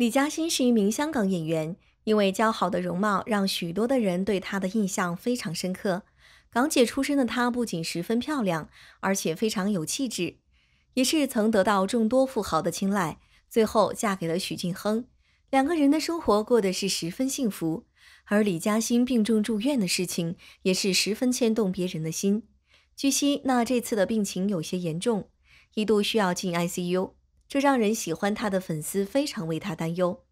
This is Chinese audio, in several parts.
李嘉欣是一名香港演员，因为姣好的容貌让许多的人对她的印象非常深刻。港姐出身的她不仅十分漂亮，而且非常有气质，也是曾得到众多富豪的青睐，最后嫁给了许晋亨，两个人的生活过得是十分幸福。而李嘉欣病重住院的事情也是十分牵动别人的心。据悉，那这次的病情有些严重，一度需要进 ICU。这让人喜欢他的粉丝非常为他担忧。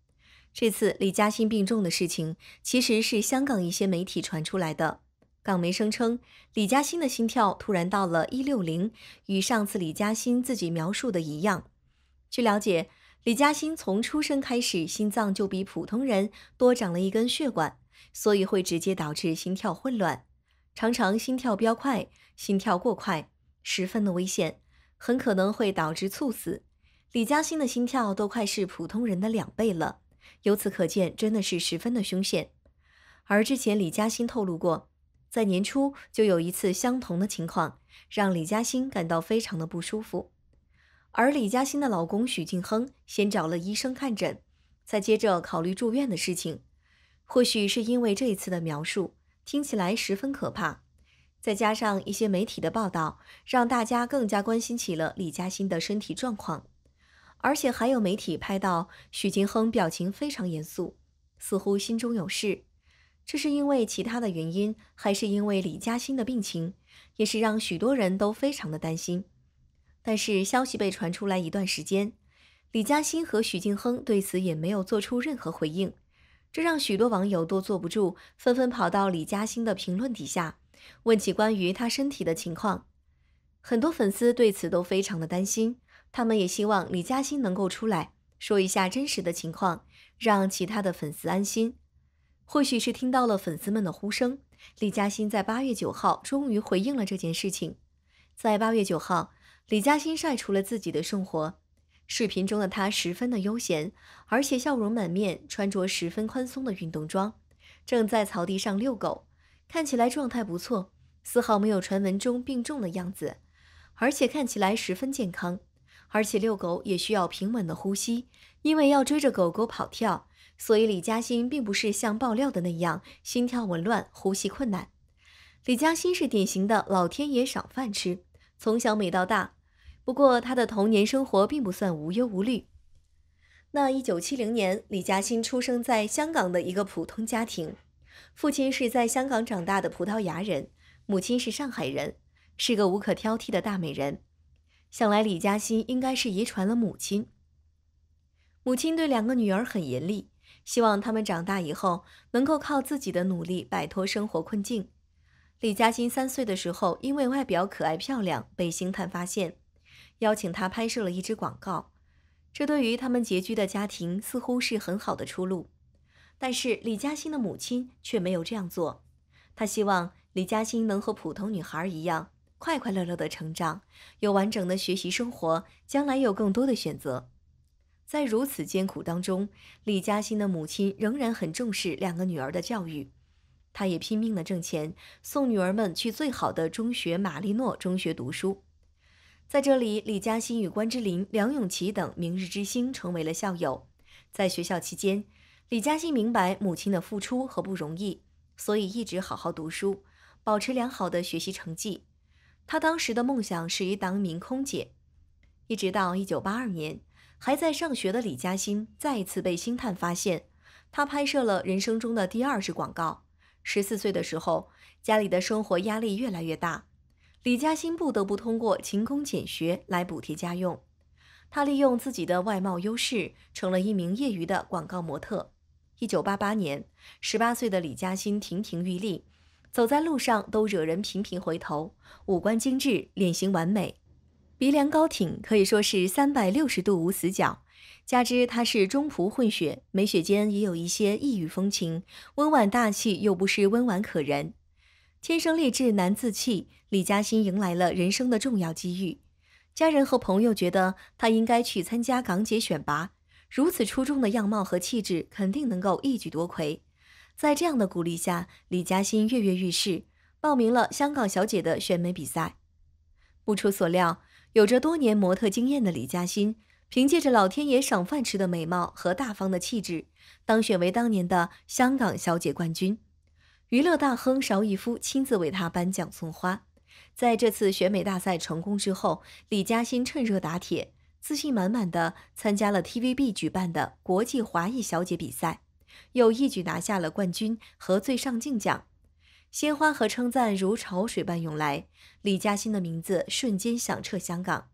这次李嘉欣病重的事情，其实是香港一些媒体传出来的。港媒声称，李嘉欣的心跳突然到了一六零，与上次李嘉欣自己描述的一样。据了解，李嘉欣从出生开始，心脏就比普通人多长了一根血管，所以会直接导致心跳混乱，常常心跳飙快，心跳过快，十分的危险，很可能会导致猝死。李嘉欣的心跳都快是普通人的两倍了，由此可见，真的是十分的凶险。而之前李嘉欣透露过，在年初就有一次相同的情况，让李嘉欣感到非常的不舒服。而李嘉欣的老公许晋亨先找了医生看诊，再接着考虑住院的事情。或许是因为这一次的描述听起来十分可怕，再加上一些媒体的报道，让大家更加关心起了李嘉欣的身体状况。而且还有媒体拍到许晋亨表情非常严肃，似乎心中有事。这是因为其他的原因，还是因为李嘉欣的病情，也是让许多人都非常的担心。但是消息被传出来一段时间，李嘉欣和许晋亨对此也没有做出任何回应，这让许多网友都坐不住，纷纷跑到李嘉欣的评论底下问起关于他身体的情况。很多粉丝对此都非常的担心。他们也希望李嘉欣能够出来说一下真实的情况，让其他的粉丝安心。或许是听到了粉丝们的呼声，李嘉欣在八月九号终于回应了这件事情。在八月九号，李嘉欣晒出了自己的生活视频中的她十分的悠闲，而且笑容满面，穿着十分宽松的运动装，正在草地上遛狗，看起来状态不错，丝毫没有传闻中病重的样子，而且看起来十分健康。而且遛狗也需要平稳的呼吸，因为要追着狗狗跑跳，所以李嘉欣并不是像爆料的那样心跳紊乱、呼吸困难。李嘉欣是典型的老天爷赏饭吃，从小美到大。不过她的童年生活并不算无忧无虑。那一九七零年，李嘉欣出生在香港的一个普通家庭，父亲是在香港长大的葡萄牙人，母亲是上海人，是个无可挑剔的大美人。想来李嘉欣应该是遗传了母亲。母亲对两个女儿很严厉，希望她们长大以后能够靠自己的努力摆脱生活困境。李嘉欣三岁的时候，因为外表可爱漂亮，被星探发现，邀请她拍摄了一支广告。这对于他们拮据的家庭似乎是很好的出路，但是李嘉欣的母亲却没有这样做。她希望李嘉欣能和普通女孩一样。快快乐乐的成长，有完整的学习生活，将来有更多的选择。在如此艰苦当中，李嘉欣的母亲仍然很重视两个女儿的教育，她也拼命的挣钱，送女儿们去最好的中学——马丽诺中学读书。在这里，李嘉欣与关之琳、梁咏琪等明日之星成为了校友。在学校期间，李嘉欣明白母亲的付出和不容易，所以一直好好读书，保持良好的学习成绩。他当时的梦想是当一名空姐，一直到一九八二年，还在上学的李嘉欣再一次被星探发现，他拍摄了人生中的第二支广告。十四岁的时候，家里的生活压力越来越大，李嘉欣不得不通过勤工俭学来补贴家用。他利用自己的外貌优势，成了一名业余的广告模特。一九八八年，十八岁的李嘉欣亭亭玉立。走在路上都惹人频频回头，五官精致，脸型完美，鼻梁高挺，可以说是三百六十度无死角。加之她是中葡混血，眉雪间也有一些异域风情，温婉大气又不失温婉可人。天生丽质难自弃，李嘉欣迎来了人生的重要机遇。家人和朋友觉得她应该去参加港姐选拔，如此出众的样貌和气质，肯定能够一举夺魁。在这样的鼓励下，李嘉欣跃跃欲试，报名了香港小姐的选美比赛。不出所料，有着多年模特经验的李嘉欣，凭借着老天爷赏饭吃的美貌和大方的气质，当选为当年的香港小姐冠军。娱乐大亨邵逸夫亲自为她颁奖送花。在这次选美大赛成功之后，李嘉欣趁热打铁，自信满满的参加了 TVB 举办的国际华裔小姐比赛。又一举拿下了冠军和最上镜奖，鲜花和称赞如潮水般涌来，李嘉欣的名字瞬间响彻香港。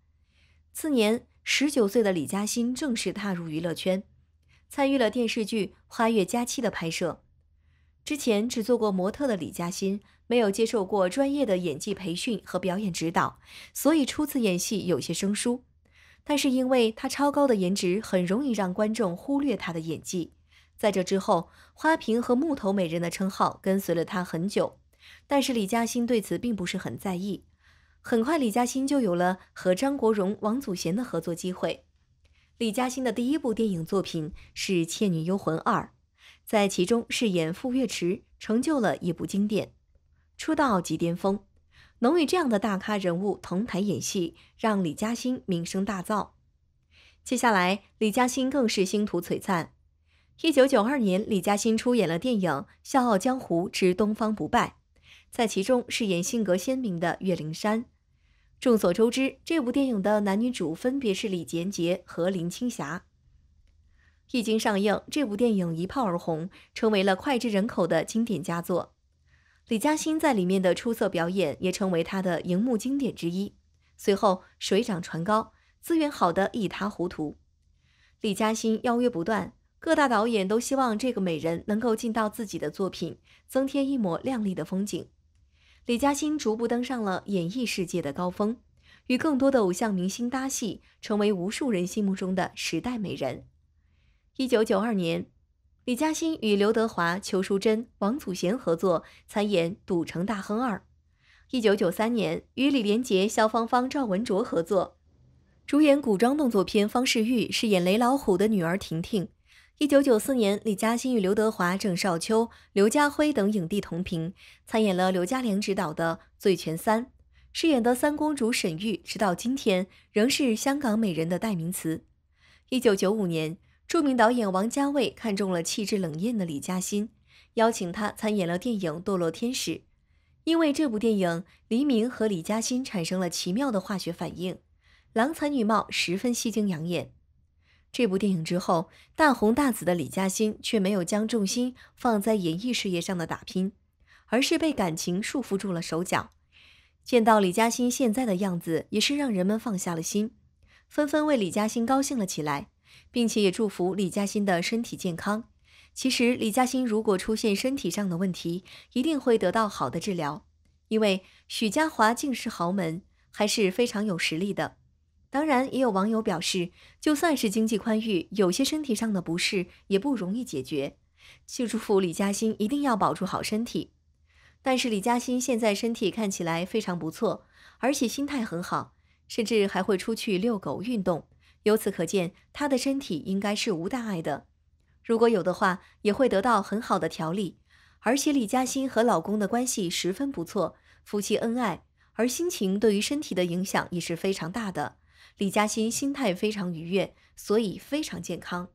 次年，十九岁的李嘉欣正式踏入娱乐圈，参与了电视剧《花月佳期》的拍摄。之前只做过模特的李嘉欣，没有接受过专业的演技培训和表演指导，所以初次演戏有些生疏。但是因为她超高的颜值，很容易让观众忽略她的演技。在这之后，“花瓶”和“木头美人”的称号跟随了他很久，但是李嘉欣对此并不是很在意。很快，李嘉欣就有了和张国荣、王祖贤的合作机会。李嘉欣的第一部电影作品是《倩女幽魂二》，在其中饰演傅月池，成就了一部经典。出道即巅峰，能与这样的大咖人物同台演戏，让李嘉欣名声大噪。接下来，李嘉欣更是星途璀璨。一九九二年，李嘉欣出演了电影《笑傲江湖之东方不败》，在其中饰演性格鲜明的岳灵珊。众所周知，这部电影的男女主分别是李连杰和林青霞。一经上映，这部电影一炮而红，成为了脍炙人口的经典佳作。李嘉欣在里面的出色表演也成为她的荧幕经典之一。随后水涨船高，资源好的一塌糊涂，李嘉欣邀约不断。各大导演都希望这个美人能够进到自己的作品，增添一抹亮丽的风景。李嘉欣逐步登上了演艺世界的高峰，与更多的偶像明星搭戏，成为无数人心目中的时代美人。一九九二年，李嘉欣与刘德华、邱淑贞、王祖贤合作参演《赌城大亨二》；一九九三年，与李连杰、萧芳芳、赵文卓合作，主演古装动作片《方世玉》，饰演雷老虎的女儿婷婷。一九九四年，李嘉欣与刘德华、郑少秋、刘家辉等影帝同屏参演了刘嘉玲执导的《醉拳三》，饰演的三公主沈玉，直到今天仍是香港美人的代名词。一九九五年，著名导演王家卫看中了气质冷艳的李嘉欣，邀请她参演了电影《堕落天使》。因为这部电影，黎明和李嘉欣产生了奇妙的化学反应，郎才女貌，十分吸睛养眼。这部电影之后，大红大紫的李嘉欣却没有将重心放在演艺事业上的打拼，而是被感情束缚住了手脚。见到李嘉欣现在的样子，也是让人们放下了心，纷纷为李嘉欣高兴了起来，并且也祝福李嘉欣的身体健康。其实，李嘉欣如果出现身体上的问题，一定会得到好的治疗，因为许家华竟是豪门，还是非常有实力的。当然，也有网友表示，就算是经济宽裕，有些身体上的不适也不容易解决。就祝福李嘉欣一定要保住好身体。但是李嘉欣现在身体看起来非常不错，而且心态很好，甚至还会出去遛狗运动。由此可见，她的身体应该是无大碍的。如果有的话，也会得到很好的调理。而且李嘉欣和老公的关系十分不错，夫妻恩爱，而心情对于身体的影响也是非常大的。李嘉欣心态非常愉悦，所以非常健康。